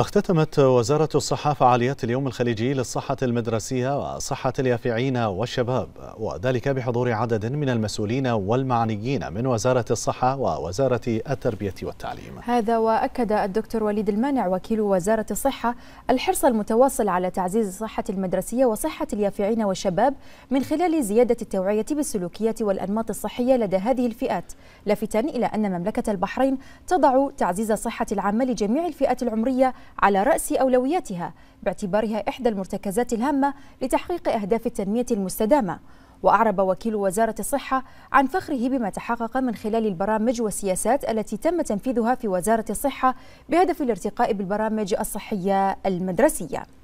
اختتمت وزارة الصحة فعاليات اليوم الخليجي للصحة المدرسية وصحة اليافعين والشباب وذلك بحضور عدد من المسؤولين والمعنيين من وزارة الصحة ووزارة التربية والتعليم هذا وأكد الدكتور وليد المانع وكيل وزارة الصحة الحرص المتواصل على تعزيز الصحة المدرسية وصحة اليافعين والشباب من خلال زيادة التوعية بالسلوكيات والأنماط الصحية لدى هذه الفئات لافتا إلى أن مملكة البحرين تضع تعزيز الصحة العامة لجميع الفئات العمرية على رأس أولوياتها باعتبارها إحدى المرتكزات الهامة لتحقيق أهداف التنمية المستدامة وأعرب وكيل وزارة الصحة عن فخره بما تحقق من خلال البرامج والسياسات التي تم تنفيذها في وزارة الصحة بهدف الارتقاء بالبرامج الصحية المدرسية